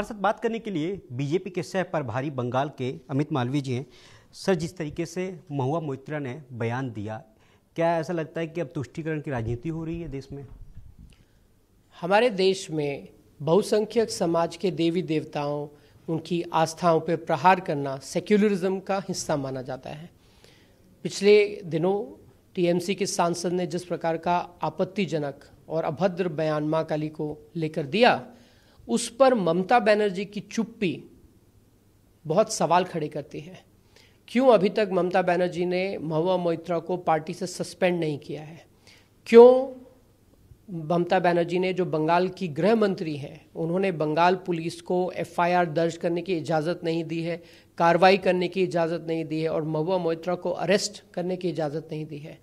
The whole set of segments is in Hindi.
हमारे साथ बात करने के लिए बीजेपी के सह प्रभारी बंगाल के अमित मालवी जी हैं सर जिस तरीके से महुआ मोइत्रा ने बयान दिया क्या ऐसा लगता है कि अब तुष्टिकरण की राजनीति हो रही है देश में हमारे देश में बहुसंख्यक समाज के देवी देवताओं उनकी आस्थाओं पर प्रहार करना सेक्युलरिज्म का हिस्सा माना जाता है पिछले दिनों टीएमसी के सांसद ने जिस प्रकार का आपत्तिजनक और अभद्र बयान माँ काली को लेकर दिया उस पर ममता बनर्जी की चुप्पी बहुत सवाल खड़े करती है क्यों अभी तक ममता बनर्जी ने महुआ मोइत्रा को पार्टी से सस्पेंड नहीं किया है क्यों ममता बनर्जी ने जो बंगाल की गृह मंत्री हैं उन्होंने बंगाल पुलिस को एफआईआर दर्ज करने की इजाज़त नहीं दी है कार्रवाई करने की इजाज़त नहीं दी है और महुआ मोइत्रा को अरेस्ट करने की इजाज़त नहीं दी है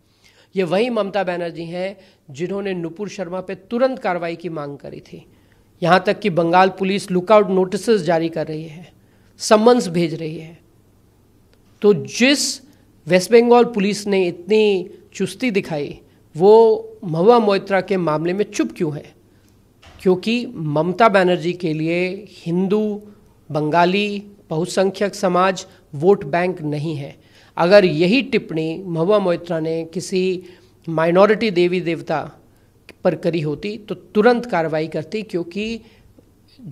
ये वही ममता बनर्जी हैं जिन्होंने नुपुर शर्मा पे तुरंत कार्रवाई की मांग करी थी यहाँ तक कि बंगाल पुलिस लुकआउट नोटिस जारी कर रही है समन्स भेज रही है तो जिस वेस्ट बंगाल पुलिस ने इतनी चुस्ती दिखाई वो महुआ मोइत्रा के मामले में चुप क्यों है क्योंकि ममता बनर्जी के लिए हिंदू बंगाली बहुसंख्यक समाज वोट बैंक नहीं है अगर यही टिप्पणी महुआ मोइत्रा ने किसी माइनॉरिटी देवी देवता पर करी होती तो तुरंत कार्रवाई करती क्योंकि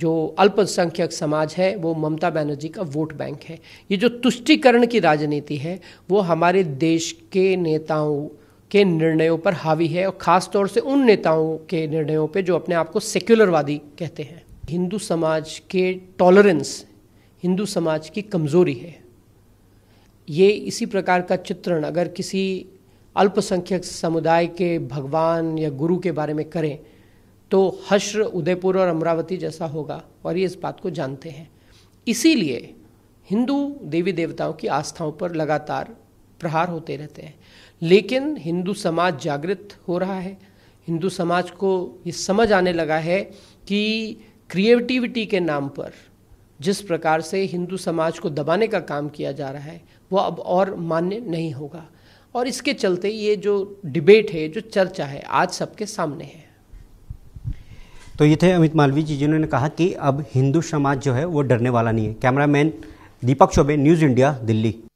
जो अल्पसंख्यक समाज है वो ममता बनर्जी का वोट बैंक है ये जो तुष्टिकरण की राजनीति है वो हमारे देश के नेताओं के निर्णयों पर हावी है और ख़ास तौर से उन नेताओं के निर्णयों पे जो अपने आप को सेक्युलरवादी कहते हैं हिंदू समाज के टॉलरेंस हिंदू समाज की कमज़ोरी है ये इसी प्रकार का चित्रण अगर किसी अल्पसंख्यक समुदाय के भगवान या गुरु के बारे में करें तो हश्र उदयपुर और अमरावती जैसा होगा और ये इस बात को जानते हैं इसीलिए हिंदू देवी देवताओं की आस्थाओं पर लगातार प्रहार होते रहते हैं लेकिन हिंदू समाज जागृत हो रहा है हिंदू समाज को ये समझ आने लगा है कि क्रिएटिविटी के नाम पर जिस प्रकार से हिंदू समाज को दबाने का काम किया जा रहा है वो अब और मान्य नहीं होगा और इसके चलते ये जो डिबेट है जो चर्चा है आज सबके सामने है तो ये थे अमित मालवी जी जिन्होंने कहा कि अब हिंदू समाज जो है वो डरने वाला नहीं है cameraman Deepak Chaubey news India Delhi